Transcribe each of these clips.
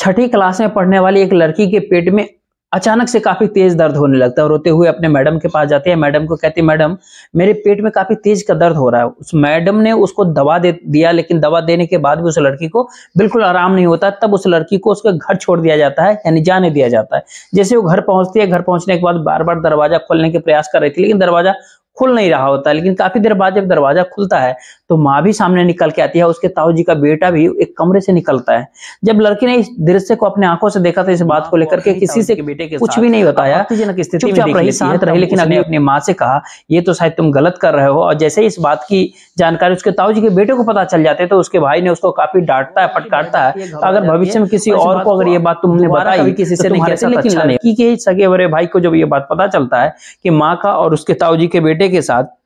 छठी क्लास में पढ़ने वाली एक लड़की के पेट में अचानक से काफी तेज दर्द होने लगता है रोते हुए अपने मैडम के पास जाते हैं मैडम को कहते है मैडम मेरे पेट में काफी तेज का दर्द हो रहा है उस मैडम ने उसको दवा दे दिया लेकिन दवा देने के बाद भी उस लड़की को बिल्कुल आराम नहीं होता तब उस लड़की को उसके घर छोड़ दिया जाता है यानी जाने दिया जाता है जैसे वो घर पहुंचती है घर पहुंचने के बाद बार बार दरवाजा खोलने के प्रयास कर रही थी लेकिन दरवाजा खुल नहीं रहा होता लेकिन काफी देर बाद जब दरवाजा खुलता है तो माँ भी सामने निकल के आती है उसके ताऊ जी का बेटा भी एक कमरे से निकलता है जब लड़की ने इस दृश्य को अपने आंखों से देखा तो इस बात को लेकर के किसी से बेटे के कुछ भी नहीं बताया लेकिन अभी अपनी माँ से कहा ये तो शायद तुम गलत कर रहे हो और जैसे ही इस बात की जानकारी उसके ताऊ जी के बेटे को पता चल जाते तो उसके भाई ने उसको काफी डांटता है फटकारता है अगर भविष्य में किसी और को अगर ये बात तुमने बताई किसी तो से नहीं लेकिन अच्छा लड़की के सगे बड़े भाई को जब ये बात पता चलता है कि माँ का और उसके ताऊ जी के बेटे के साथ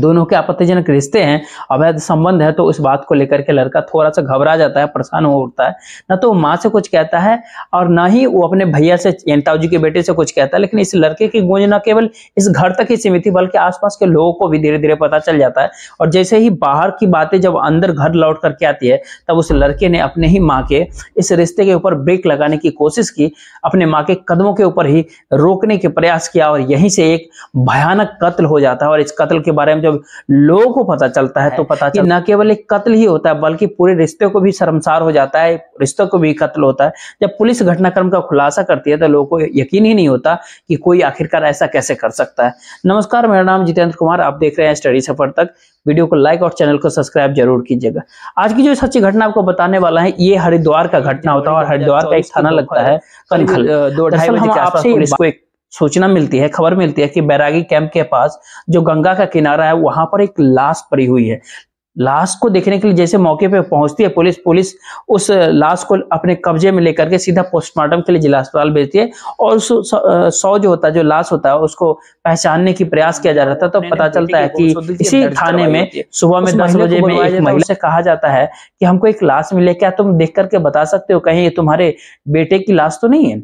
दोनों के आपत्तिजनक रिश्ते हैं अवैध संबंध है तो उस बात को लेकर के लड़का थोड़ा सा घबरा जाता है परेशान हो उठता है ना तो माँ से कुछ कहता है और ना ही वो अपने भैया से ताऊजी के बेटे से कुछ कहता है लेकिन इस लड़के की गूंज न केवल इस घर तक ही सीमित थी बल्कि आसपास के लोगों को भी धीरे धीरे पता चल जाता है और जैसे ही बाहर की बातें जब अंदर घर लौट करके आती है तब उस लड़के ने अपने ही माँ के इस रिश्ते के ऊपर ब्रेक लगाने की कोशिश की अपने माँ के कदमों के ऊपर ही रोकने के प्रयास किया और यहीं से एक भयानक कत्ल हो जाता है और इस कत्ल के बारे में जब लोगों को पता चलता है तो पता चल न केवल एक कत्ल ही होता है बल्कि पूरे रिश्ते को भी शर्मसार हो जाता है रिश्ते को भी कत्ल होता है जब पुलिस घटनाक्रम का खुलासा करती है तो लोगों को यकीन ही नहीं होता कि कोई आखिरकार ऐसा कैसे कर सकता है नमस्कार मेरा नाम जितेंद्र कुमार आप देख रहे हैं स्टडी सफर तक वीडियो को लाइक और चैनल को सब्सक्राइब जरूर कीजिएगा आज की जो सच्ची घटना आपको बताने वाला है ये हरिद्वार का घटना होता है और हरिद्वार का एक थाना लगता है कनखल दो ढाई बजे आपसे सूचना मिलती है खबर मिलती है कि बैरागी कैंप के पास जो गंगा का किनारा है वहां पर एक लाश पड़ी हुई है लाश को देखने के लिए जैसे मौके पर पहुंचती है पुलिस पुलिस उस लाश को अपने कब्जे में लेकर के सीधा पोस्टमार्टम के लिए जिला अस्पताल भेजती है और उस सौ जो होता है जो लाश होता है उसको पहचानने की प्रयास किया जा रहा था तो पता चलता है कि इसी थाने में सुबह में दस बजे में एक महिला से कहा जाता है कि हमको एक लाश मिले क्या तुम देख करके बता सकते हो कहीं ये तुम्हारे बेटे की लाश तो नहीं है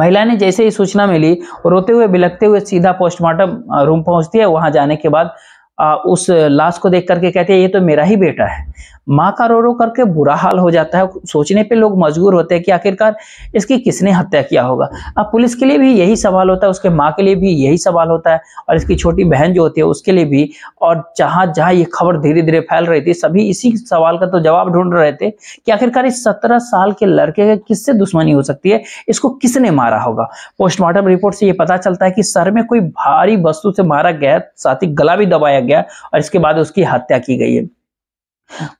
महिला ने जैसे ही सूचना मिली रोते हुए बिलखते हुए सीधा पोस्टमार्टम रूम पहुंचती है वहां जाने के बाद आ, उस लाश को देख करके कहते हैं ये तो मेरा ही बेटा है माँ का रो रो करके बुरा हाल हो जाता है सोचने पे लोग मजबूर होते हैं कि आखिरकार इसकी किसने हत्या किया होगा अब पुलिस के लिए भी यही सवाल होता है उसके माँ के लिए भी यही सवाल होता है और इसकी छोटी बहन जो होती है उसके लिए भी और जहाँ जहाँ ये खबर धीरे धीरे फैल रही थी सभी इसी सवाल का तो जवाब ढूंढ रहे थे कि आखिरकार इस सत्रह साल के लड़के का किससे दुश्मनी हो सकती है इसको किसने मारा होगा पोस्टमार्टम रिपोर्ट से ये पता चलता है कि सर में कोई भारी वस्तु से मारा गया साथ ही गला भी दबाया गया गया और इसके बाद उसकी हत्या की गई है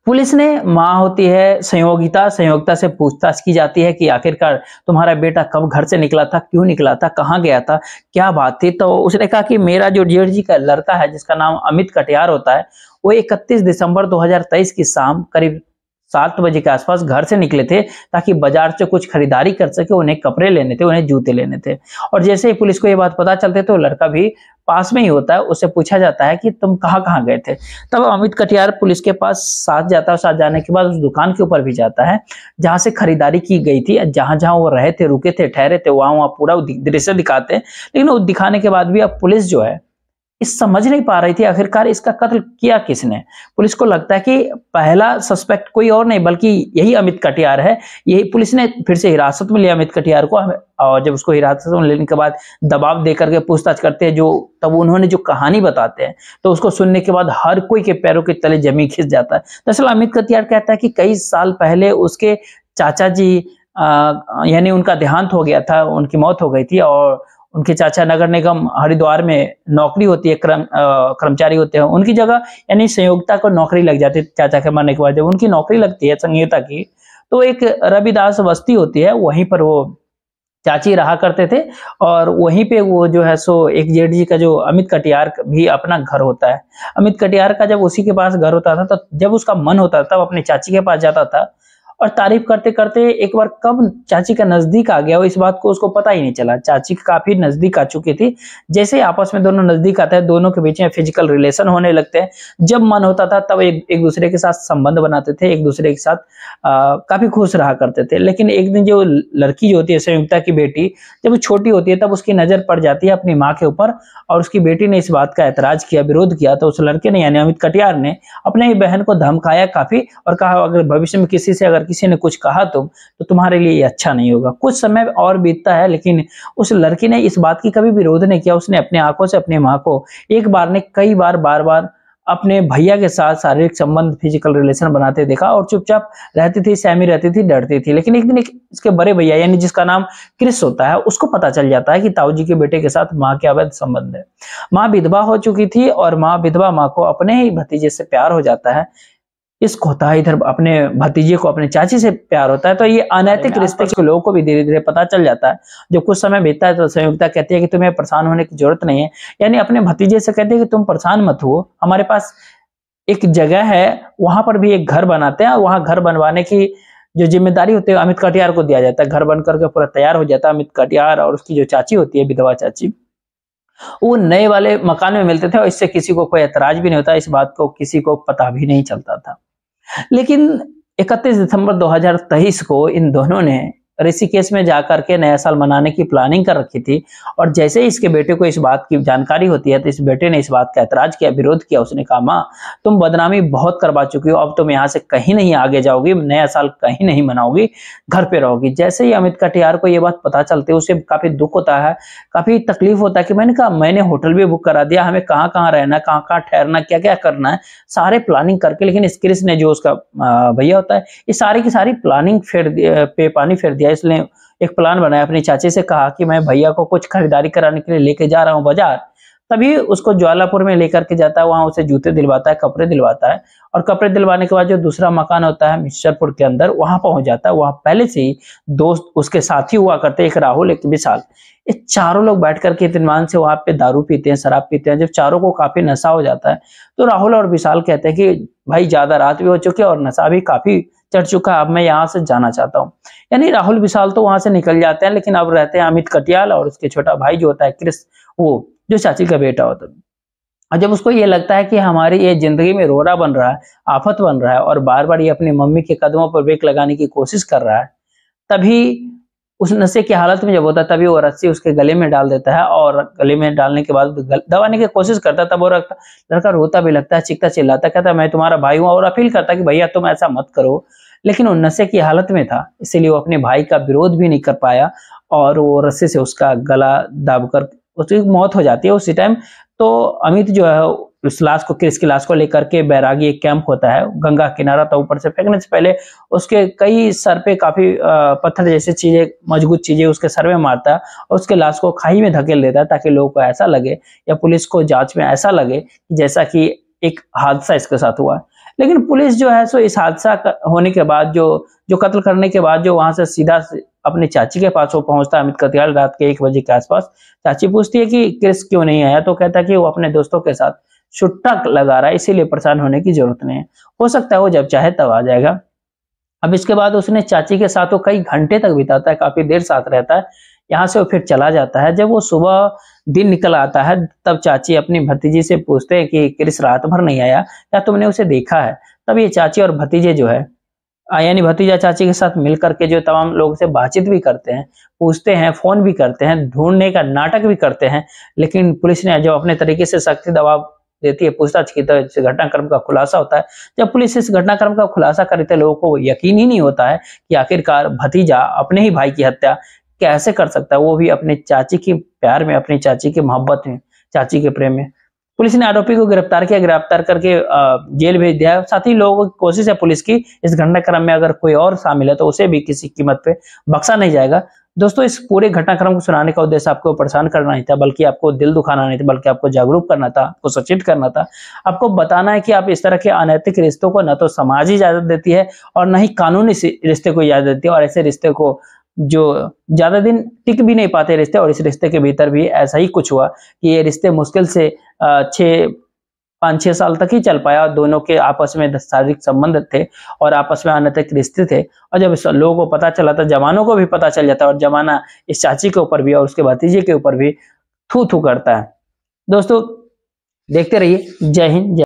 पुलिस ने मां होती है संयोगिता संयोगिता से पूछताछ की जाती है कि आखिरकार तुम्हारा बेटा कब घर से निकला था क्यों निकला था कहां गया था क्या बात थी तो उसने कहा कि मेरा जो डियर जी का लड़का है जिसका नाम अमित कटियार होता है वो 31 दिसंबर 2023 की शाम करीब सात बजे के आसपास घर से निकले थे ताकि बाजार से कुछ खरीदारी कर सके उन्हें कपड़े लेने थे उन्हें जूते लेने थे और जैसे ही पुलिस को ये बात पता चलते तो लड़का भी पास में ही होता है उससे पूछा जाता है कि तुम कहाँ कहाँ गए थे तब अमित कटियार पुलिस के पास साथ जाता है साथ जाने के बाद उस दुकान के ऊपर भी जाता है जहाँ से खरीदारी की गई थी जहाँ जहाँ वो रहे थे रुके थे ठहरे थे वहाँ वहाँ पूरा दृश्य दिखाते हैं लेकिन वो दिखाने के बाद भी अब पुलिस जो है इस समझ नहीं पा रही थी आखिरकार इसका कत्ल किया किसने पुलिस को लगता है कि पहला सस्पेक्ट कोई और नहीं बल्कि यही अमित कटियार है यही पुलिस ने फिर से हिरासत में लिया अमित कटियार को और जब उसको हिरासत में लेने के बाद दबाव दे करके पूछताछ करते हैं जो तब उन्होंने जो कहानी बताते हैं तो उसको सुनने के बाद हर कोई के पैरों के तले जमी खिंच जाता है दरअसल अमित कटियार कहता है कि कई साल पहले उसके चाचा जी यानी उनका देहांत हो गया था उनकी मौत हो गई थी और उनके चाचा नगर निगम हरिद्वार में नौकरी होती है क्रम कर्मचारी होते हैं उनकी जगह यानी संयोगता को नौकरी लग जाती है चाचा के मरने के बाद जब उनकी नौकरी लगती है संयोगता की तो एक रविदास बस्ती होती है वहीं पर वो चाची रहा करते थे और वहीं पे वो जो है सो एक जेठ जी का जो अमित कटियार भी अपना घर होता है अमित कटियार का जब उसी के पास घर होता था तो जब उसका मन होता था तब अपने चाची के पास जाता था और तारीफ करते करते एक बार कब चाची का नजदीक आ गया हो इस बात को उसको पता ही नहीं चला चाची काफी नजदीक आ चुकी थी जैसे आपस में दोनों नजदीक आता है दोनों के बीच में फिजिकल रिलेशन होने लगते हैं जब मन होता था तब एक एक दूसरे के साथ संबंध बनाते थे एक दूसरे के साथ आ, काफी खुश रहा करते थे लेकिन एक दिन जो लड़की जो होती है संयुक्ता की बेटी जब छोटी होती है तब उसकी नजर पड़ जाती है अपनी माँ के ऊपर और उसकी बेटी ने इस बात का एतराज किया विरोध किया तो उस लड़के ने यानी अमित कटियार ने अपने बहन को धमकाया काफी और कहा अगर भविष्य में किसी से अगर किसी ने कुछ कहा तुम तो तुम्हारे लिए ये अच्छा नहीं होगा कुछ समय और बीतता है लेकिन उस लड़की ने इस बात की कभी विरोध नहीं किया उसने अपने आंखों से अपनी माँ को एक बार ने कई बार बार बार अपने भैया के साथ शारीरिक संबंध फिजिकल रिलेशन बनाते देखा और चुपचाप रहती थी सहमी रहती थी डरती थी लेकिन एक दिन एक इसके बड़े भैया यानी जिसका नाम क्रिस होता है उसको पता चल जाता है कि ताऊजी के बेटे के साथ माँ के अवैध संबंध है माँ विधवा हो चुकी थी और माँ विधवा माँ को अपने ही भतीजे से प्यार हो जाता है इसको होता है इधर अपने भतीजे को अपने चाची से प्यार होता है तो ये अनैतिक रिश्ते के लोगों को भी धीरे धीरे पता चल जाता है जो कुछ समय बीतता है तो संयुक्ता कहती है कि तुम्हें परेशान होने की जरूरत नहीं है यानी अपने भतीजे से कहते हैं कि तुम परेशान मत हो हमारे पास एक जगह है वहां पर भी एक घर बनाते हैं और वहां घर बनवाने की जो जिम्मेदारी होती है अमित कटियार को दिया जाता है घर बन करके पूरा तैयार हो जाता है अमित कटियार और उसकी जो चाची होती है विधवा चाची वो नए वाले मकान में मिलते थे और इससे किसी को कोई एतराज भी नहीं होता इस बात को किसी को पता भी नहीं चलता था लेकिन 31 दिसंबर 2023 को इन दोनों ने ऋषिकेश में जाकर के नया साल मनाने की प्लानिंग कर रखी थी और जैसे ही इसके बेटे को इस बात की जानकारी होती है तो इस बेटे ने इस बात का ऐतराज किया विरोध किया उसने कहा माँ तुम बदनामी बहुत करवा चुकी हो अब तुम यहाँ से कहीं नहीं आगे जाओगी नया साल कहीं नहीं मनाओगी घर पे रहोगी जैसे ही अमित कटिहार को ये बात पता चलती है उसे काफी दुख होता है काफी तकलीफ होता है कि मैंने कहा मैंने होटल भी बुक करा दिया हमें कहाँ कहाँ रहना कहाँ कहाँ ठहरना क्या क्या करना है सारे प्लानिंग करके लेकिन इस ने जो उसका भैया होता है ये सारी की सारी प्लानिंग फेर पे पानी फेर दिया ने एक प्लान बनाया अपने चाचे से कहा कि मैं भैया को कुछ खरीदारी कराने के लिए लेके जा रहा हूँ बाजार तभी उसको ज्वालापुर में लेकर के जाता है वहां उसे जूते दिलवाता है कपड़े दिलवाता है और कपड़े दिलवाने के बाद जो दूसरा मकान होता है मिश्रपुर के अंदर वहां पहुंच जाता है वहां पहले से ही दोस्त उसके साथ ही हुआ करते एक राहुल एक विशाल ये चारों लोग बैठ करके इतमान से वहां पे दारू पीते हैं शराब पीते हैं जब चारों को काफी नशा हो जाता है तो राहुल और विशाल कहते हैं कि भाई ज्यादा रात भी हो चुकी है और नशा भी काफी चढ़ चुका है अब मैं यहाँ से जाना चाहता हूँ यानी राहुल विशाल तो वहां से निकल जाते हैं लेकिन अब रहते हैं अमित कटियाल और उसके छोटा भाई जो होता है क्रिस वो जो चाची का बेटा होता है और जब उसको ये लगता है कि हमारी ये जिंदगी में रोरा बन रहा है आफत बन रहा है और बार बार ये अपने मम्मी के कदमों पर ब्रेक लगाने की कोशिश कर रहा है तभी उस नशे की हालत में जब होता है तभी वो रस्सी उसके गले में डाल देता है और गले में डालने के बाद दबाने की कोशिश करता है तब वो रखता लड़का रोता भी लगता है चिकता चिल्लाता कहता मैं तुम्हारा भाई हूँ और अपील करता कि भैया तुम ऐसा मत करो लेकिन वो नशे की हालत में था इसीलिए वो अपने भाई का विरोध भी नहीं कर पाया और वो रस्सी से उसका गला दाब उसकी मौत हो जाती है उसी टाइम तो अमित जो है उस लाश को किस की लाश को लेकर के बैरागी एक कैंप होता है गंगा किनारा था तो ऊपर से फेंकने से पहले उसके कई सर पे काफी पत्थर जैसे चीजें मजबूत चीजें उसके सर में मारता है और उसके लाश को खाई में धकेल देता है ताकि लोगों को ऐसा लगे या पुलिस को जांच में ऐसा लगे जैसा कि एक हादसा इसके साथ हुआ लेकिन पुलिस जो है सो इस हादसा होने के बाद जो जो कत्ल करने के बाद जो वहां से सीधा अपने चाची के पास वो पहुंचता है अमित कतियाल रात के एक बजे के आसपास चाची पूछती है कि क्रिस क्यों नहीं आया तो कहता कि वो अपने दोस्तों के साथ छुट्टा लगा रहा है इसीलिए परेशान होने की जरूरत नहीं है हो सकता है वो जब चाहे तब आ जाएगा अब इसके बाद उसने चाची के साथ वो कई घंटे तक बिताता है काफी देर साथ रहता है यहाँ से वो फिर चला जाता है जब वो सुबह दिन निकल आता है तब चाची अपनी भतीजी से पूछते हैं कि क्रिस रात भर नहीं आया क्या तुमने उसे देखा है तब ये चाची और भतीजे जो है यानी भतीजा चाची के साथ मिलकर के जो तमाम लोगों से बातचीत भी करते हैं पूछते हैं फोन भी करते हैं ढूंढने का नाटक भी करते हैं लेकिन पुलिस ने जो अपने तरीके से सख्ती दबाव देती है पूछताछ की तो इस घटनाक्रम का खुलासा होता है जब पुलिस इस घटनाक्रम का खुलासा करते लोगों को यकीन ही नहीं होता है कि आखिरकार भतीजा अपने ही भाई की हत्या कैसे कर सकता है वो भी अपने चाची के प्यार में अपनी चाची की मोहब्बत में चाची के प्रेम में पुलिस ने आरोपी को गिरफ्तार किया गिरफ्तार करके जेल भेज दिया साथ ही लोगों की कोशिश है पुलिस की इस घटनाक्रम में अगर कोई और शामिल है तो उसे भी किसी कीमत पे बख्शा नहीं जाएगा दोस्तों इस पूरे घटनाक्रम को सुनाने का उद्देश्य आपको परेशान करना नहीं था बल्कि आपको दिल दुखाना नहीं था बल्कि आपको जागरूक करना था आपको सचेत करना था आपको बताना है कि आप इस तरह के अनैतिक रिश्तों को न तो समाज ही इजाजत देती है और न ही कानूनी रिश्ते को इजाजत देती है और ऐसे रिश्ते को जो ज़्यादा दिन टिक भी नहीं पाते रिश्ते और इस रिश्ते के भीतर भी ऐसा ही कुछ हुआ कि ये रिश्ते मुश्किल से छः पाँच छः साल तक ही चल पाया दोनों के आपस में शारीरिक संबंध थे और आपस में तक रिश्ते थे और जब लोगों को पता चला था तो जवानों को भी पता चल जाता और जमाना इस चाची के ऊपर भी और उसके भतीजे के ऊपर भी थू थू करता है दोस्तों देखते रहिए जय हिंद जय